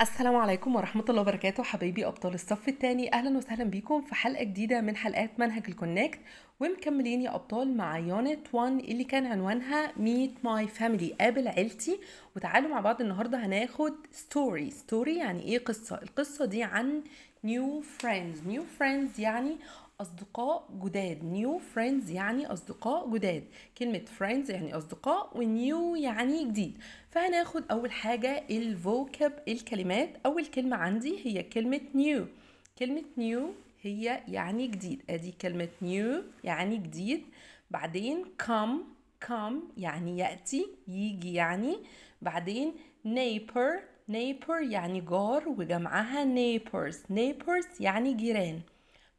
السلام عليكم ورحمة الله وبركاته حبايبي أبطال الصف الثاني أهلا وسهلا بيكم في حلقة جديدة من حلقات منهج الكونكت ومكملين يا أبطال مع يونت 1 اللي كان عنوانها ميت ماي فاميلي قابل عيلتي وتعالوا مع بعض النهاردة هناخد ستوري ستوري يعني إيه قصة القصة دي عن new friends new friends يعني أصدقاء جداد new friends يعني أصدقاء جداد كلمة friends يعني أصدقاء ونيو يعني جديد فهناخد أول حاجة الفوكب الكلمات أول كلمة عندي هي كلمة new كلمة new هي يعني جديد أدي كلمة new يعني جديد بعدين come come يعني يأتي يجي يعني بعدين neighbor نيبر يعني جار وجمعها نيبرز نيبرز يعني جيران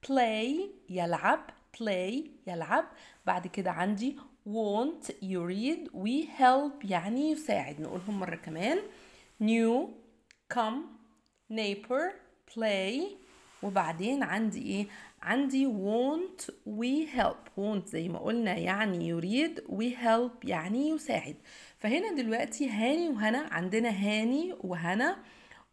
play يلعب play يلعب بعد كده عندي want يريد و help يعني يساعد نقولهم مرة كمان new come neighbor play وبعدين عندي ايه عندي want و help want زي ما قلنا يعني يريد و help يعني يساعد فهنا دلوقتي هاني وهنا عندنا هاني وهنا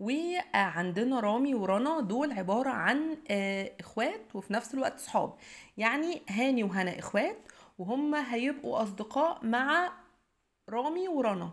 وعندنا رامي ورنا دول عبارة عن آه، إخوات وفي نفس الوقت صحاب يعني هاني وهنا إخوات وهم هيبقوا أصدقاء مع رامي ورنا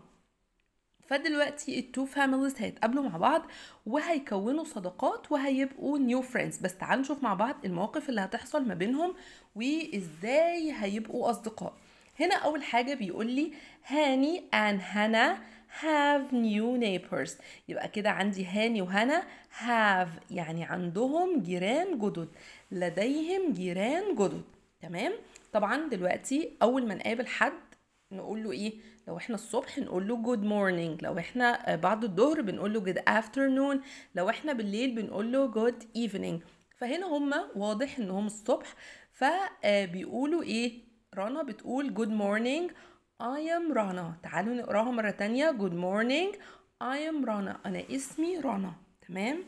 فدلوقتي التو فاميليز هيتقابلوا مع بعض وهيكونوا صداقات وهيبقوا نيو فريندز بس تعالوا نشوف مع بعض المواقف اللي هتحصل ما بينهم وازاي هيبقوا اصدقاء هنا أول حاجة بيقول لي هاني and هنا have new neighbors يبقى كده عندي هاني وهنا have يعني عندهم جيران جدد لديهم جيران جدد تمام طبعا دلوقتي أول ما نقابل حد نقول له ايه لو احنا الصبح نقول له جود مورنينج لو احنا آه، بعد الظهر بنقول له جود afternoon لو احنا بالليل بنقول له جود evening فهنا هما واضح ان الصبح فبيقولوا آه، ايه رنا بتقول good morning I am رنا تعالوا نقراها مرة تانية good morning I am رنا أنا اسمي رنا تمام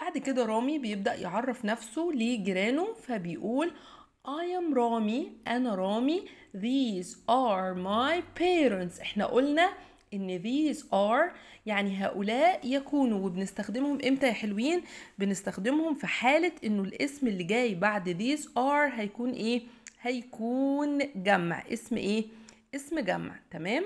بعد كده رامي بيبدأ يعرف نفسه لجيرانه فبيقول I am رامي أنا رامي these are my parents احنا قلنا ان these are يعني هؤلاء يكونوا وبنستخدمهم امتى يا حلوين بنستخدمهم في حالة انه الاسم اللي جاي بعد these are هيكون ايه هيكون جمع اسم ايه اسم جمع تمام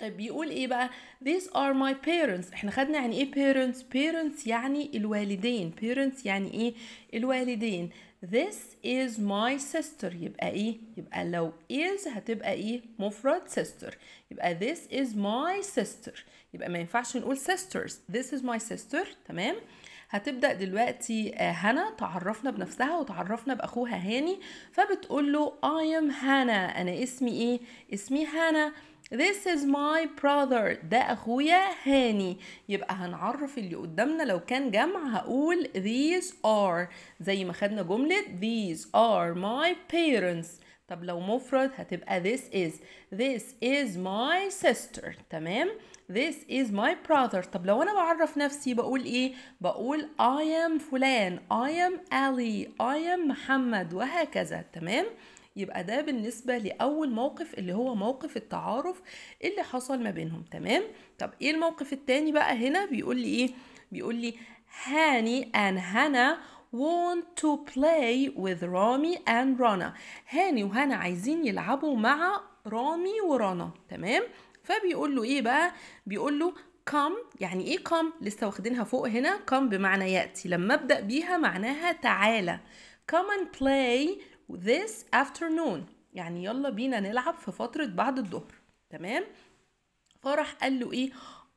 طيب بيقول ايه بقى these are my parents احنا خدنا يعني ايه parents parents يعني الوالدين parents يعني ايه الوالدين this is my sister يبقى ايه يبقى لو is هتبقى ايه مفرد sister يبقى this is my sister يبقى ما ينفعش نقول sisters this is my sister تمام هتبدا دلوقتي آه، هنا تعرفنا بنفسها وتعرفنا باخوها هاني فبتقول له I am هانا انا اسمي ايه اسمي هانا This is my brother ده أخويا هاني يبقى هنعرف اللي قدامنا لو كان جمع هقول these are زي ما خدنا جملة these are my parents طب لو مفرد هتبقى this is this is my sister تمام this is my brother طب لو انا بعرف نفسي بقول ايه بقول I am فلان I am Ali I am محمد وهكذا تمام يبقى ده بالنسبة لأول موقف اللي هو موقف التعارف اللي حصل ما بينهم تمام طب ايه الموقف التاني بقى هنا بيقول لي ايه بيقول لي هاني and هنا want to play with رامي and رنا هاني وهنا عايزين يلعبوا مع رامي ورنا تمام فبيقول له ايه بقى بيقول له come يعني ايه come لسه واخدينها فوق هنا come بمعنى ياتي لما ابدا بيها معناها تعالى come and play this afternoon يعني يلا بينا نلعب في فتره بعد الظهر تمام فرح قال له ايه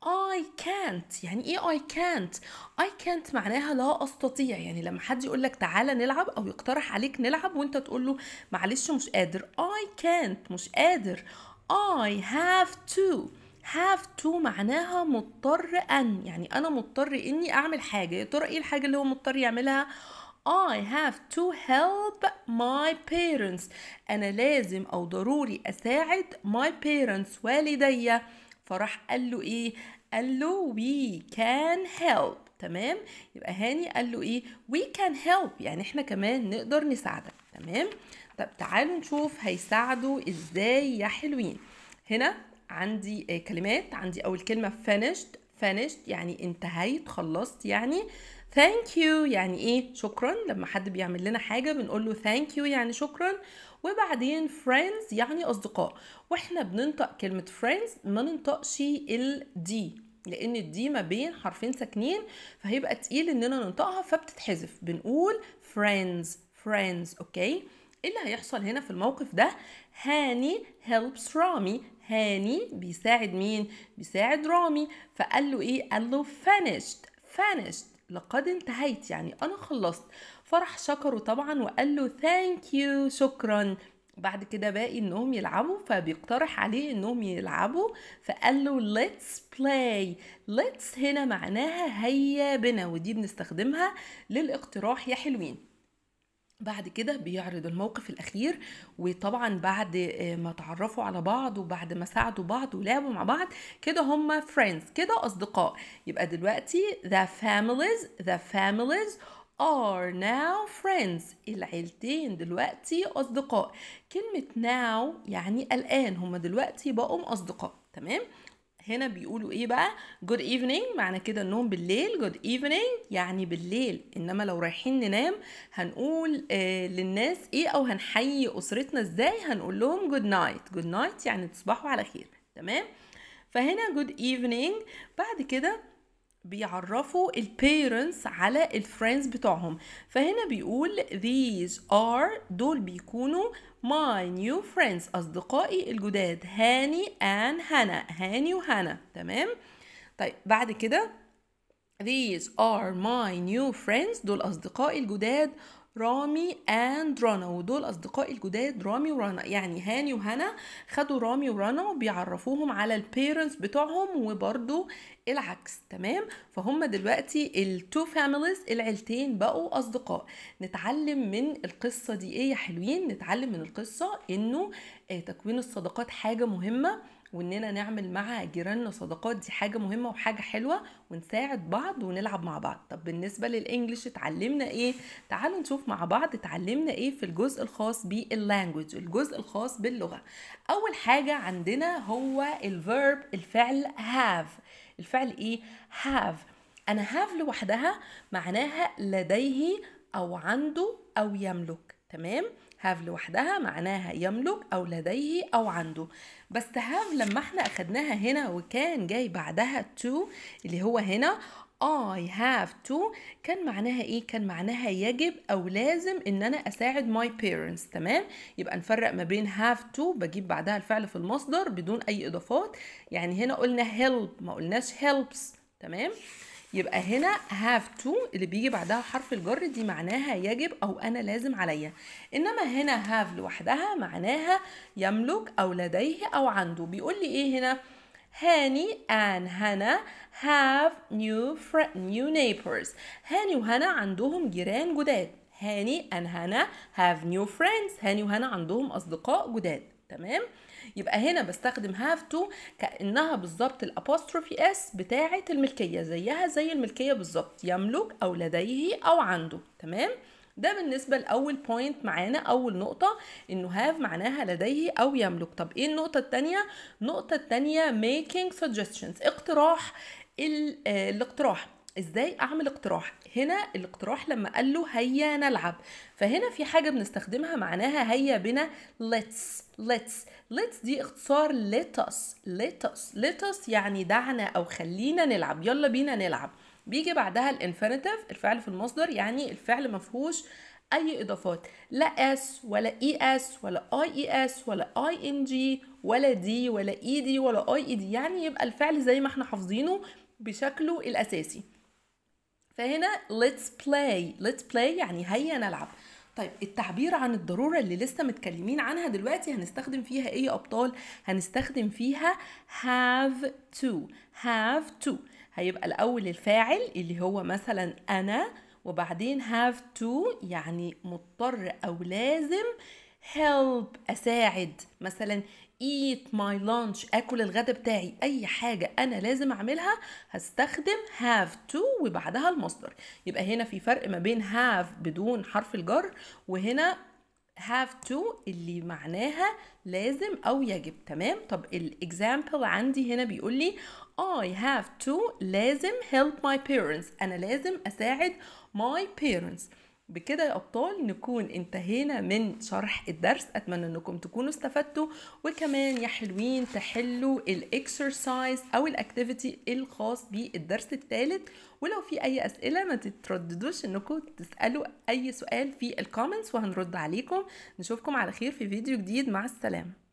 I can't يعني ايه I can't I can't معناها لا استطيع يعني لما حد يقول لك تعالى نلعب او يقترح عليك نلعب وانت تقول له معلش مش قادر I can't مش قادر I have to have to معناها مضطر أن يعني أنا مضطر إني أعمل حاجة يا ترى إيه الحاجة اللي هو مضطر يعملها I have to help my parents أنا لازم أو ضروري أساعد my parents والدي فراح قال له إيه قال له we can help تمام يبقى هاني قال له إيه we can help يعني إحنا كمان نقدر نساعدك تمام طب تعالوا نشوف هيساعدوا ازاي يا حلوين هنا عندي آه، كلمات عندي اول كلمه finished finished يعني انتهيت خلصت يعني thank you يعني ايه شكرا لما حد بيعمل لنا حاجه بنقول له thank you يعني شكرا وبعدين friends يعني اصدقاء واحنا بننطق كلمه friends ما ننطقش الدي لان الدي ما بين حرفين ساكنين فهيبقى تقيل اننا ننطقها فبتتحذف بنقول friends friends اوكي okay. ايه اللي هيحصل هنا في الموقف ده هاني هيلبس رامي هاني بيساعد مين بيساعد رامي فقال له ايه قال له finished finished لقد انتهيت يعني انا خلصت فرح شكره طبعا وقال له ثانك يو شكرا بعد كده باقي انهم يلعبوا فبيقترح عليه انهم يلعبوا فقال له let's play let's هنا معناها هيا بنا ودي بنستخدمها للاقتراح يا حلوين بعد كده بيعرض الموقف الاخير وطبعا بعد آه، ما تعرفوا على بعض وبعد ما ساعدوا بعض ولعبوا مع بعض كده هم فريندز كده اصدقاء يبقى دلوقتي the families the families are now friends العيلتين دلوقتي أصدقاء كلمة now يعني الآن هما دلوقتي بقوا أصدقاء تمام هنا بيقولوا ايه بقى جود ايفنينج معنى كده النوم بالليل جود ايفنينج يعني بالليل انما لو رايحين ننام هنقول آه للناس ايه او هنحيي اسرتنا ازاي هنقول لهم جود نايت جود نايت يعني تصبحوا على خير تمام فهنا جود ايفنينج بعد كده بيعرفوا البيرنتس على الفريندز بتوعهم فهنا بيقول these are دول بيكونوا my new friends أصدقائي الجداد هاني and هانا هاني وهانا تمام طيب بعد كده These are my new friends دول أصدقائي الجداد رامي اند رنا ودول اصدقائي الجداد رامي ورنا يعني هاني وهنا خدوا رامي ورنا وبيعرفوهم على البيرنتس بتوعهم وبرده العكس تمام فهم دلوقتي التو فاميليز العيلتين بقوا اصدقاء نتعلم من القصه دي ايه يا حلوين نتعلم من القصه انه آه، تكوين الصداقات حاجه مهمه واننا نعمل مع جيراننا صداقات دي حاجه مهمه وحاجه حلوه ونساعد بعض ونلعب مع بعض طب بالنسبه للانجليش اتعلمنا ايه تعالوا نشوف مع بعض اتعلمنا ايه في الجزء الخاص باللانجوج الجزء الخاص باللغه اول حاجه عندنا هو الفيرب الفعل هاف الفعل ايه هاف انا هاف لوحدها معناها لديه او عنده او يملك تمام هاف لوحدها معناها يملك أو لديه أو عنده بس هاف لما احنا أخدناها هنا وكان جاي بعدها تو اللي هو هنا I have to كان معناها ايه؟ كان معناها يجب او لازم ان انا اساعد my parents تمام؟ يبقى نفرق ما بين have to بجيب بعدها الفعل في المصدر بدون اي اضافات يعني هنا قلنا help ما قلناش helps تمام؟ يبقى هنا have to اللي بيجي بعدها حرف الجر دي معناها يجب أو أنا لازم عليا إنما هنا have لوحدها معناها يملك أو لديه أو عنده بيقول لي إيه هنا هاني and هنا have new friend, new neighbors هاني وهنا عندهم جيران جداد هاني and هنا have new friends هاني وهنا عندهم أصدقاء جداد تمام؟ يبقى هنا بستخدم هاف تو كانها بالظبط الابوستروفي اس بتاعه الملكيه زيها زي الملكيه بالظبط يملك او لديه او عنده تمام ده بالنسبه لاول بوينت معانا اول نقطه انه هاف معناها لديه او يملك طب ايه النقطه الثانيه النقطه الثانيه ميكينج suggestions اقتراح آه، الاقتراح ازاي اعمل اقتراح هنا الاقتراح لما قال له هيا نلعب فهنا في حاجة بنستخدمها معناها هيا بنا let's let's let's دي اختصار let us let us let us يعني دعنا أو خلينا نلعب يلا بينا نلعب بيجي بعدها الانفينيتيف الفعل في المصدر يعني الفعل ما فيهوش اي اضافات لا اس ولا اي اس ولا اي اي اس ولا اي ان جي ولا دي ولا اي دي ولا اي اي دي يعني يبقى الفعل زي ما احنا حافظينه بشكله الاساسي فهنا let's play let's play يعني هيا نلعب طيب التعبير عن الضرورة اللي لسه متكلمين عنها دلوقتي هنستخدم فيها ايه يا أبطال؟ هنستخدم فيها have to have to هيبقى الأول الفاعل اللي هو مثلا أنا وبعدين have to يعني مضطر أو لازم help أساعد مثلا eat my lunch اكل الغدا بتاعي اي حاجه انا لازم اعملها هستخدم have to وبعدها المصدر يبقى هنا في فرق ما بين have بدون حرف الجر وهنا have to اللي معناها لازم او يجب تمام طب الاكزامبل عندي هنا بيقول لي I have to لازم help my parents انا لازم اساعد my parents بكده يا ابطال نكون انتهينا من شرح الدرس اتمنى انكم تكونوا استفدتوا وكمان يا حلوين تحلوا الاكسرسايز او الاكتيفيتي الخاص بالدرس الثالث ولو في اي اسئله ما تترددوش انكم تسالوا اي سؤال في الكومنتس وهنرد عليكم نشوفكم على خير في فيديو جديد مع السلامه